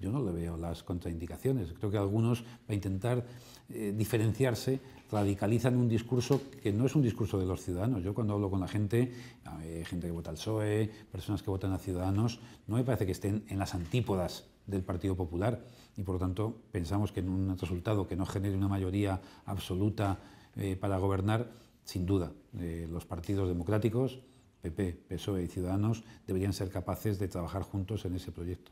yo no le veo las contraindicaciones. Creo que algunos, para intentar eh, diferenciarse, radicalizan un discurso que no es un discurso de los ciudadanos. Yo cuando hablo con la gente, gente que vota al PSOE, personas que votan a Ciudadanos, no me parece que estén en las antípodas del Partido Popular y por lo tanto pensamos que en un resultado que no genere una mayoría absoluta eh, para gobernar, sin duda, eh, los partidos democráticos, PP, PSOE y Ciudadanos, deberían ser capaces de trabajar juntos en ese proyecto.